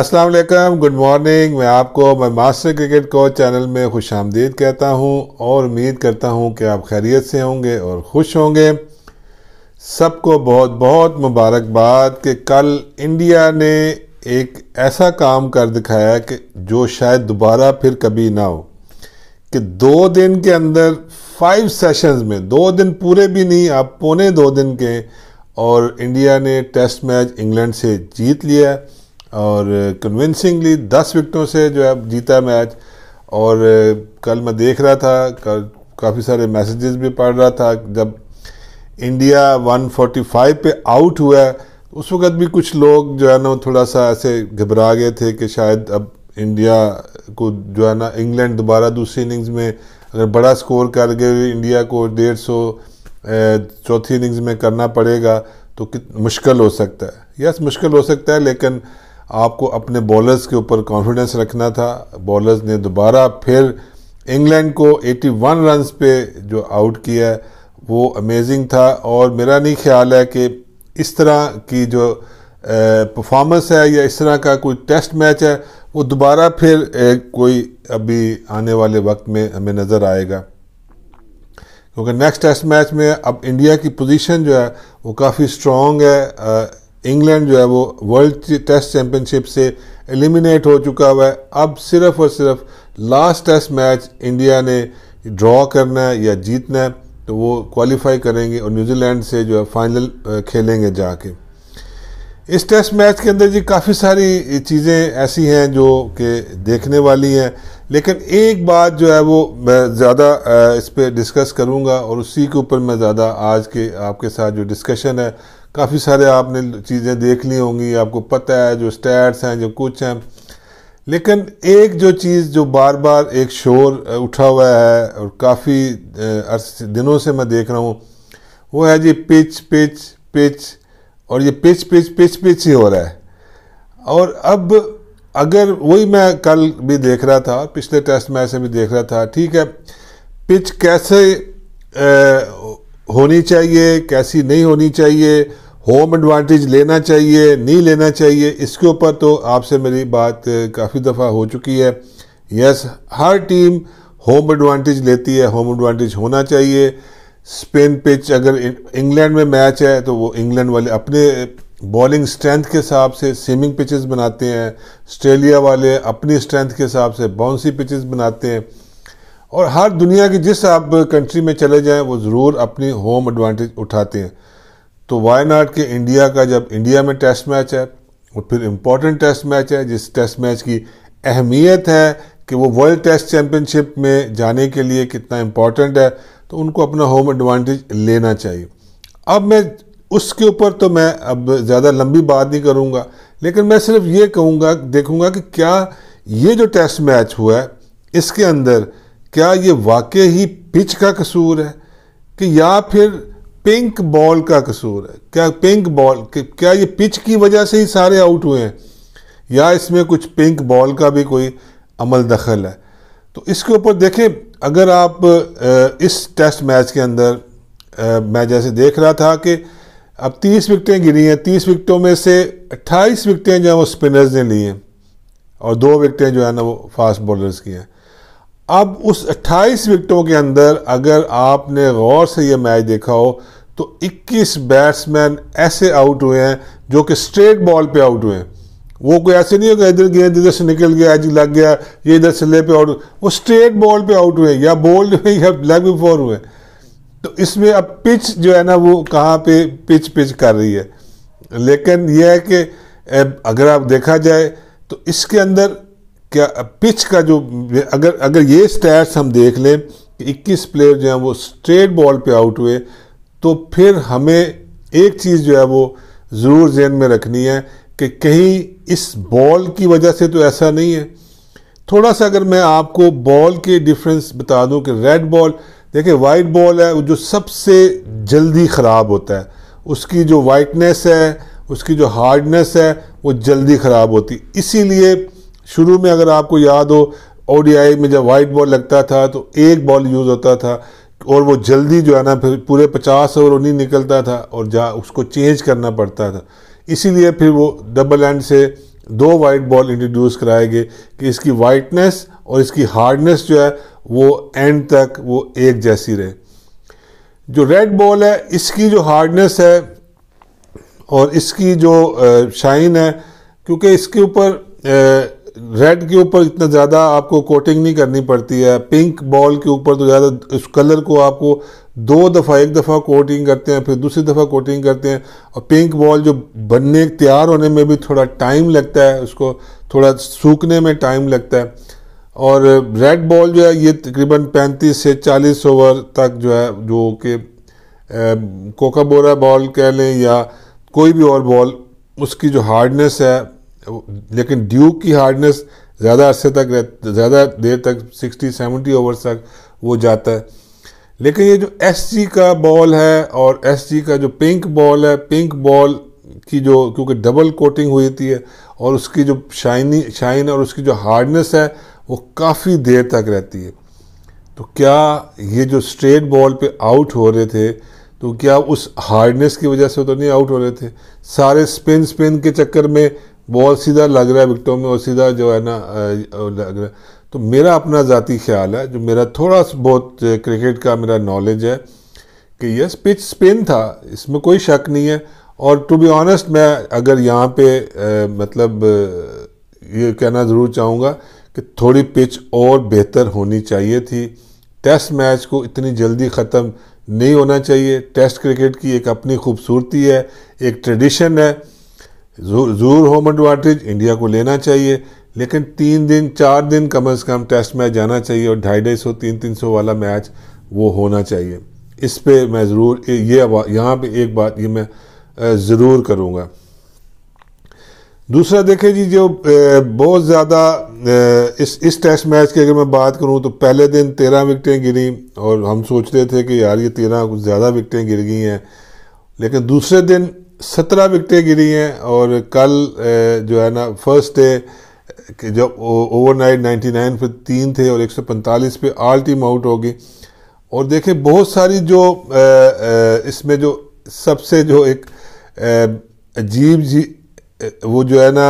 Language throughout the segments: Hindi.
अस्सलाम वालेकुम गुड मॉर्निंग मैं आपको मैं मास्टर क्रिकेट कोच चैनल में खुश आमदीद कहता हूँ और उम्मीद करता हूँ कि आप खैरियत से होंगे और खुश होंगे सबको बहुत बहुत मुबारकबाद कि कल इंडिया ने एक ऐसा काम कर दिखाया कि जो शायद दोबारा फिर कभी ना हो कि दो दिन के अंदर फाइव सेशंस में दो दिन पूरे भी नहीं आप पौने दो दिन के और इंडिया ने टेस्ट मैच इंग्लैंड से जीत लिया है और कन्विंसिंगली दस विकटों से जो है जीता मैच और कल मैं देख रहा था काफ़ी सारे मैसेजेस भी पढ़ रहा था जब इंडिया 145 पे आउट हुआ उस वक़्त भी कुछ लोग जो है ना थोड़ा सा ऐसे घबरा गए थे कि शायद अब इंडिया को जो है ना इंग्लैंड दोबारा दूसरी इनिंग्स में अगर बड़ा स्कोर कर गए इंडिया को डेढ़ सौ चौथी इनिंग्स में करना पड़ेगा तो कित मुश्किल हो सकता है यस मुश्किल हो सकता है लेकिन आपको अपने बॉलर्स के ऊपर कॉन्फिडेंस रखना था बॉलर्स ने दोबारा फिर इंग्लैंड को 81 रन पे जो आउट किया वो अमेजिंग था और मेरा नहीं ख्याल है कि इस तरह की जो परफॉर्मेंस है या इस तरह का कोई टेस्ट मैच है वो दोबारा फिर कोई अभी आने वाले वक्त में हमें नज़र आएगा क्योंकि नेक्स्ट टेस्ट मैच में अब इंडिया की पोजीशन जो है वो काफ़ी स्ट्रॉन्ग है इंग्लैंड जो है वो वर्ल्ड टेस्ट चैम्पियनशिप से एलिमिनेट हो चुका हुआ है अब सिर्फ और सिर्फ लास्ट टेस्ट मैच इंडिया ने ड्रॉ करना है या जीतना है तो वो क्वालिफाई करेंगे और न्यूजीलैंड से जो है फाइनल खेलेंगे जाके इस टेस्ट मैच के अंदर जी काफ़ी सारी चीज़ें ऐसी हैं जो कि देखने वाली हैं लेकिन एक बात जो है वो मैं ज़्यादा इस पर डिस्कस करूँगा और उसी के ऊपर मैं ज़्यादा आज के आपके साथ जो डिस्कशन है काफ़ी सारे आपने चीज़ें देख ली होंगी आपको पता है जो स्टैट्स हैं जो कुछ हैं लेकिन एक जो चीज़ जो बार बार एक शोर उठा हुआ है और काफ़ी दिनों से मैं देख रहा हूँ वो है जी पिच पिच पिच और ये पिच पिच पिच पिच ही हो रहा है और अब अगर वही मैं कल भी देख रहा था पिछले टेस्ट मैच से भी देख रहा था ठीक है पिच कैसे होनी चाहिए कैसी नहीं होनी चाहिए होम एडवांटेज लेना चाहिए नहीं लेना चाहिए इसके ऊपर तो आपसे मेरी बात काफ़ी दफ़ा हो चुकी है यस हर टीम होम एडवांटेज लेती है होम एडवांटेज होना चाहिए स्पेन पिच अगर इंग्लैंड में मैच है तो वो इंग्लैंड वाले अपने बॉलिंग स्ट्रेंथ के हिसाब से स्विमिंग पिचेस बनाते हैं ऑस्ट्रेलिया वाले अपनी स्ट्रेंथ के हिसाब से बाउंसी पिचेस बनाते हैं और हर दुनिया की जिस आप कंट्री में चले जाएं वो ज़रूर अपनी होम एडवांटेज उठाते हैं तो वायनाड के इंडिया का जब इंडिया में टेस्ट मैच है और फिर इम्पॉर्टेंट टेस्ट मैच है जिस टेस्ट मैच की अहमियत है कि वो वर्ल्ड टेस्ट चैम्पियनशिप में जाने के लिए कितना इम्पॉर्टेंट है तो उनको अपना होम एडवांटेज लेना चाहिए अब मैं उसके ऊपर तो मैं अब ज़्यादा लंबी बात नहीं करूँगा लेकिन मैं सिर्फ ये कहूँगा देखूँगा कि क्या ये जो टेस्ट मैच हुआ है इसके अंदर क्या ये वाकई ही पिच का कसूर है कि या फिर पिंक बॉल का कसूर है क्या पिंक बॉल क्या ये पिच की वजह से ही सारे आउट हुए हैं या इसमें कुछ पिंक बॉल का भी कोई अमल दखल है तो इसके ऊपर देखें अगर आप इस टेस्ट मैच के अंदर मैं जैसे देख रहा था कि अब 30 विकटें गिरी हैं 30 विकटों में से 28 विकटें जो हैं वो स्पिनर्स ने ली हैं और दो विकटें जो है ना वो फास्ट बॉलर्स की हैं अब उस 28 विकटों के अंदर अगर आपने गौर से यह मैच देखा हो तो 21 बैट्समैन ऐसे आउट हुए हैं जो कि स्ट्रेट बॉल पे आउट हुए हैं वो कोई ऐसे नहीं होगा इधर गेंद इधर से निकल गया आज लग गया ये इधर से ले पे आउट वो स्ट्रेट बॉल पे आउट हुए या बोल्ड हुए या लेग बिफोर हुए तो इसमें अब पिच जो है ना वो कहाँ पे पिच पिच कर रही है लेकिन यह है कि अगर आप देखा जाए तो इसके अंदर क्या पिच का जो अगर अगर ये स्टैट्स हम देख लें कि 21 प्लेयर जो हैं वो स्ट्रेट बॉल पे आउट हुए तो फिर हमें एक चीज़ जो है वो ज़रूर जहन में रखनी है कि कहीं इस बॉल की वजह से तो ऐसा नहीं है थोड़ा सा अगर मैं आपको बॉल के डिफरेंस बता दूं कि रेड बॉल देखिए वाइट बॉल है वो जो सबसे जल्दी ख़राब होता है उसकी जो वाइटनेस है उसकी जो हार्डनेस है वो जल्दी ख़राब होती इसीलिए शुरू में अगर आपको याद हो ओडीआई में जब वाइट बॉल लगता था तो एक बॉल यूज़ होता था और वो जल्दी जो है ना फिर पूरे पचास ओवर नहीं निकलता था और जा उसको चेंज करना पड़ता था इसीलिए फिर वो डबल एंड से दो वाइट बॉल इंट्रोड्यूस कराए गए कि इसकी वाइटनेस और इसकी हार्डनेस जो है वो एंड तक वो एक जैसी रहे जो रेड बॉल है इसकी जो हार्डनेस है और इसकी जो शाइन है क्योंकि इसके ऊपर रेड के ऊपर इतना ज़्यादा आपको कोटिंग नहीं करनी पड़ती है पिंक बॉल के ऊपर तो ज़्यादा उस कलर को आपको दो दफ़ा एक दफ़ा कोटिंग करते हैं फिर दूसरी दफ़ा कोटिंग करते हैं और पिंक बॉल जो बनने तैयार होने में भी थोड़ा टाइम लगता है उसको थोड़ा सूखने में टाइम लगता है और रेड बॉल जो है ये तकरीबन पैंतीस से चालीस ओवर तक जो है जो कि कोकाबोरा बॉल कह लें या कोई भी और बॉल उसकी जो हार्डनेस है लेकिन ड्यूक की हार्डनेस ज़्यादा अरसे तक ज़्यादा देर तक 60 70 ओवर्स तक वो जाता है लेकिन ये जो एस का बॉल है और एस का जो पिंक बॉल है पिंक बॉल की जो क्योंकि डबल कोटिंग हुई थी और उसकी जो शाइनी शाइन और उसकी जो हार्डनेस है वो काफ़ी देर तक रहती है तो क्या ये जो स्ट्रेट बॉल पे आउट हो रहे थे तो क्या उस हार्डनेस की वजह से तो नहीं आउट हो रहे थे सारे स्पिन स्पिन के चक्कर में बहुत सीधा लग रहा है विकटों में और सीधा जो है ना लग रहा है तो मेरा अपना ज़ाती ख्याल है जो मेरा थोड़ा सा बहुत क्रिकेट का मेरा नॉलेज है कि यस पिच स्पिन था इसमें कोई शक नहीं है और टू बी ऑनेस्ट मैं अगर यहाँ पे आ, मतलब ये कहना ज़रूर चाहूँगा कि थोड़ी पिच और बेहतर होनी चाहिए थी टेस्ट मैच को इतनी जल्दी ख़त्म नहीं होना चाहिए टेस्ट क्रिकेट की एक अपनी खूबसूरती है एक ट्रेडिशन है जरूर होम एडवांटेज इंडिया को लेना चाहिए लेकिन तीन दिन चार दिन कम अज़ कम टेस्ट मैच जाना चाहिए और ढाई ढाई सौ तीन तीन सौ वाला मैच वो होना चाहिए इस पे मैं ज़रूर ये यहाँ पे एक बात ये मैं ज़रूर करूँगा दूसरा देखें जी जो बहुत ज़्यादा इस इस टेस्ट मैच की अगर मैं बात करूँ तो पहले दिन तेरह विकटें गिरी और हम सोच रहे थे कि यार ये तेरह कुछ ज़्यादा विकटें गिर गई हैं लेकिन दूसरे दिन सत्रह विकटें गिरी हैं और कल जो है ना फर्स्ट डे जब ओवरनाइट 99 पे तीन थे और 145 पे आल टीम आउट हो गई और देखें बहुत सारी जो इसमें जो सबसे जो एक अजीब जी वो जो है ना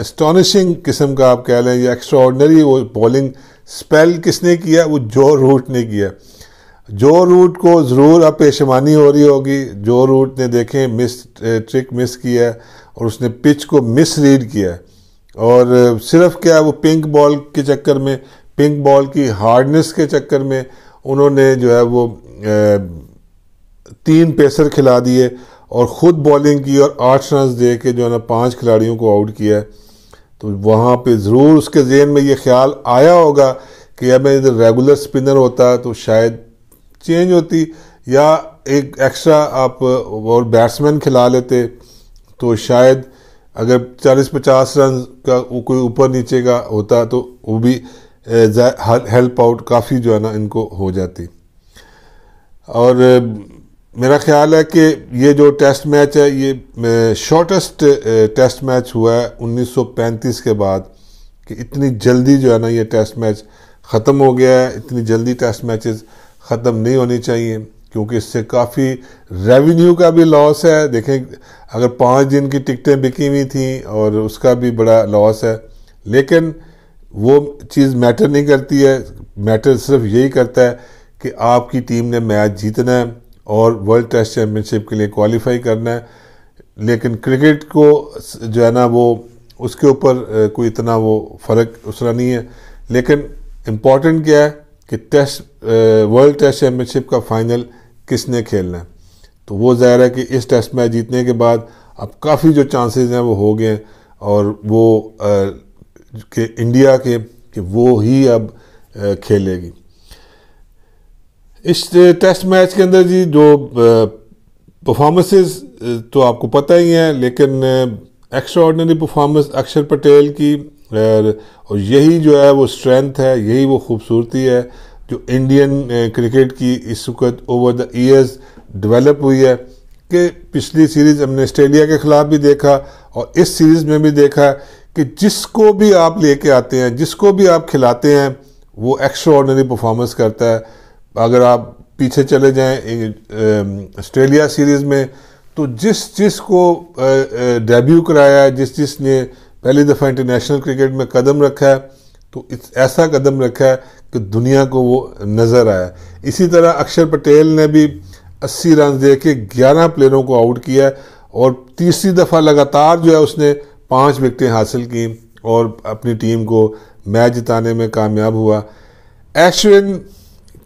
एस्टॉनिशिंग किस्म का आप कह लें या एक्स्ट्रा वो बॉलिंग स्पेल किसने किया वो जो रूट ने किया जो रूट को ज़रूर अब पेशमानी हो रही होगी जो रूट ने देखें मिस ट्रिक मिस किया और उसने पिच को मिस रीड किया और eh, सिर्फ क्या वो पिंक बॉल के चक्कर में पिंक बॉल की हार्डनेस के चक्कर में उन्होंने जो है वो eh, तीन पेसर खिला दिए और ख़ुद बॉलिंग की और आठ रन दे के जो है ना पाँच खिलाड़ियों को आउट किया तो वहाँ पे ज़रूर उसके जेन में ये ख्याल आया होगा कि अब मैं रेगुलर स्पिनर होता तो शायद चेंज होती या एक एक्स्ट्रा आप और बैट्समैन खिला लेते तो शायद अगर 40-50 रन का कोई ऊपर नीचे का होता तो वो भी हेल्प आउट काफ़ी जो है ना इनको हो जाती और मेरा ख्याल है कि ये जो टेस्ट मैच है ये शॉर्टेस्ट टेस्ट मैच हुआ है 1935 के बाद कि इतनी जल्दी जो है ना ये टेस्ट मैच ख़त्म हो गया है इतनी जल्दी टेस्ट मैचेस ख़त्म नहीं होनी चाहिए क्योंकि इससे काफ़ी रेवेन्यू का भी लॉस है देखें अगर पाँच दिन की टिकटें बिकी हुई थी और उसका भी बड़ा लॉस है लेकिन वो चीज़ मैटर नहीं करती है मैटर सिर्फ यही करता है कि आपकी टीम ने मैच जीतना है और वर्ल्ड टेस्ट चैम्पियनशिप के लिए क्वालिफाई करना है लेकिन क्रिकेट को जो है ना वो उसके ऊपर कोई इतना वो फ़र्क उसरा नहीं है लेकिन इम्पॉर्टेंट क्या है कि टेस्ट वर्ल्ड टेस्ट चैम्पियनशिप का फाइनल किसने खेलना है तो वो ज़ाहिर है कि इस टेस्ट मैच जीतने के बाद अब काफ़ी जो चांसेस हैं वो हो गए और वो आ, के इंडिया के कि वो ही अब आ, खेलेगी इस टेस्ट मैच के अंदर जी जो परफॉर्मेंसेस तो आपको पता ही हैं लेकिन एक्स्ट्रा ऑर्डनरी परफॉर्मेंस अक्षर पटेल की और यही जो है वो स्ट्रेंथ है यही वो खूबसूरती है जो इंडियन क्रिकेट eh, की इस वक्त ओवर द ईयर्स डेवलप हुई है कि पिछली सीरीज़ हमने ऑस्ट्रेलिया के ख़िलाफ़ भी देखा और इस सीरीज़ में भी देखा कि जिसको भी आप लेके आते हैं जिसको भी आप खिलाते हैं वो एक्स्ट्रा ऑर्डनरी परफॉर्मेंस करता है अगर आप पीछे चले जाएं ऑस्ट्रेलिया सीरीज़ um, में तो जिस जिस को डेब्यू कराया है जिस जिस ने पहली दफ़ा इंटरनेशनल क्रिकेट में कदम रखा है तो ऐसा कदम रखा है कि दुनिया को वो नज़र आया इसी तरह अक्षर पटेल ने भी 80 रन दे के ग्यारह प्लेयरों को आउट किया और तीसरी दफ़ा लगातार जो है उसने पांच विकटें हासिल की और अपनी टीम को मैच जिताने में कामयाब हुआ एशविन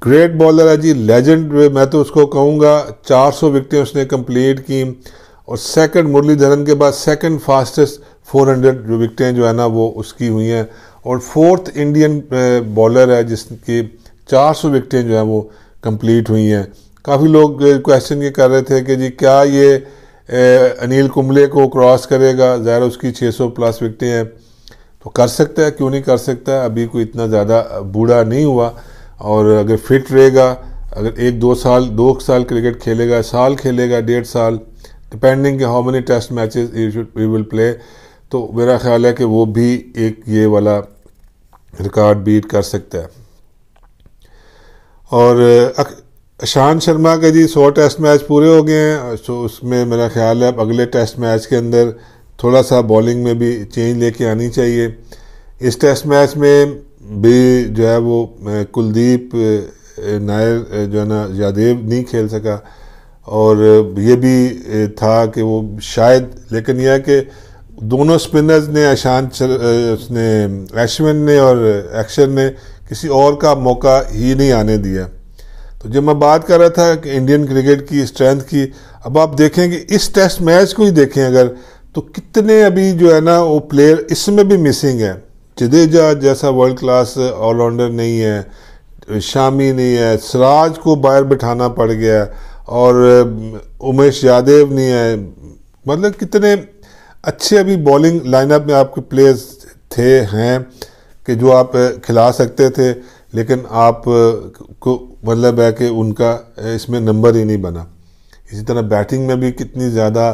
ग्रेट बॉलर है जी लेजेंड मैं तो उसको कहूँगा 400 विकटें उसने कंप्लीट की और सेकंड मुरलीधरन के बाद सेकंड फास्टेस्ट फोर हंड्रेड विकटें जो है ना वो उसकी हुई हैं और फोर्थ इंडियन बॉलर है जिसकी चार सौ विकटें जो हैं वो कंप्लीट हुई हैं काफ़ी लोग क्वेश्चन ये कर रहे थे कि जी क्या ये अनिल कुंबले को क्रॉस करेगा ज़ाहिर उसकी 600 प्लस विकटें हैं तो कर सकता है क्यों नहीं कर सकता अभी कोई इतना ज़्यादा बूढ़ा नहीं हुआ और अगर फिट रहेगा अगर एक दो साल दो साल क्रिकेट खेलेगा साल खेलेगा डेढ़ साल depending how many test matches you will play तो मेरा ख्याल है कि वो भी एक ये वाला रिकॉर्ड बीट कर सकता है और अशांत शर्मा के जी सौ टेस्ट मैच पूरे हो गए हैं तो उसमें मेरा ख्याल है अब अगले टेस्ट मैच के अंदर थोड़ा सा बॉलिंग में भी चेंज लेके आनी चाहिए इस टेस्ट मैच में भी जो है वो कुलदीप नायर जो है ना यादेव नहीं खेल सका और ये भी था कि वो शायद लेकिन यह कि दोनों स्पिनर्स ने अशांत उसने एशविन ने और एक्शन ने किसी और का मौका ही नहीं आने दिया तो जब मैं बात कर रहा था कि इंडियन क्रिकेट की स्ट्रेंथ की अब आप देखेंगे इस टेस्ट मैच को ही देखें अगर तो कितने अभी जो है ना वो प्लेयर इसमें भी मिसिंग है जदेजा जैसा वर्ल्ड क्लास ऑलराउंडर नहीं है शामी नहीं है सराज को बाहर बिठाना पड़ गया और उमेश यादव नहीं है मतलब कितने अच्छे अभी बॉलिंग लाइनअप में आपके प्लेयर्स थे हैं कि जो आप खिला सकते थे लेकिन आप को मतलब है कि उनका इसमें नंबर ही नहीं बना इसी तरह बैटिंग में भी कितनी ज़्यादा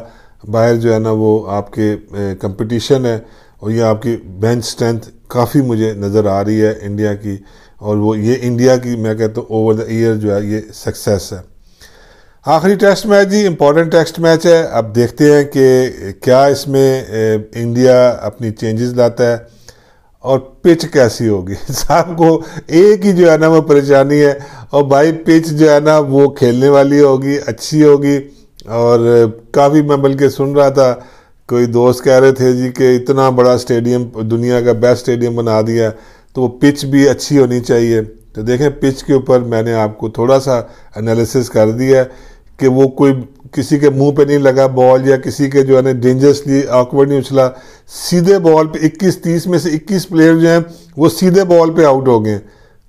बाहर जो है ना वो आपके कंपटीशन है और ये आपकी बेंच स्ट्रेंथ काफ़ी मुझे नज़र आ रही है इंडिया की और वो ये इंडिया की मैं कहता हूँ ओवर द ईयर जो है ये सक्सेस है आखिरी टेस्ट मैच जी इम्पोर्टेंट टेस्ट मैच है अब देखते हैं कि क्या इसमें इंडिया अपनी चेंजेस लाता है और पिच कैसी होगी साहब को एक ही जो है ना वो परेशानी है और भाई पिच जो है ना वो खेलने वाली होगी अच्छी होगी और काफ़ी मैं बल्कि सुन रहा था कोई दोस्त कह रहे थे जी कि इतना बड़ा स्टेडियम दुनिया का बेस्ट स्टेडियम बना दिया तो वो पिच भी अच्छी होनी चाहिए तो देखें पिच के ऊपर मैंने आपको थोड़ा सा एनालिसिस कर दिया है कि वो कोई किसी के मुंह पे नहीं लगा बॉल या किसी के जो है ना डेंजरसली ऑकवर्ड नहीं उछला सीधे बॉल पे 21 30 में से 21 प्लेयर जो हैं वो सीधे बॉल पे आउट हो गए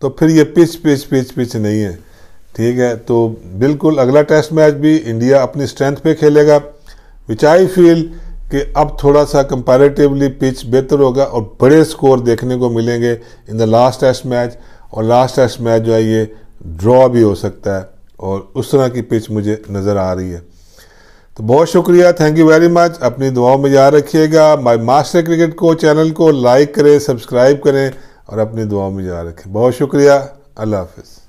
तो फिर ये पिच पिच पिच पिच नहीं है ठीक है तो बिल्कुल अगला टेस्ट मैच भी इंडिया अपनी स्ट्रेंथ पे खेलेगा विच आई फील कि अब थोड़ा सा कंपेरेटिवली पिच बेहतर होगा और बड़े स्कोर देखने को मिलेंगे in the last test match और लास्ट टेस्ट मैच जो है ये ड्रॉ भी हो सकता है और उस तरह की पिच मुझे नज़र आ रही है तो बहुत शुक्रिया थैंक यू वेरी मच अपनी दुआओं में याद रखिएगा माय मास्टर क्रिकेट को चैनल को लाइक करें सब्सक्राइब करें और अपनी दुआओं में याद रखें बहुत शुक्रिया अल्लाह हाफिज़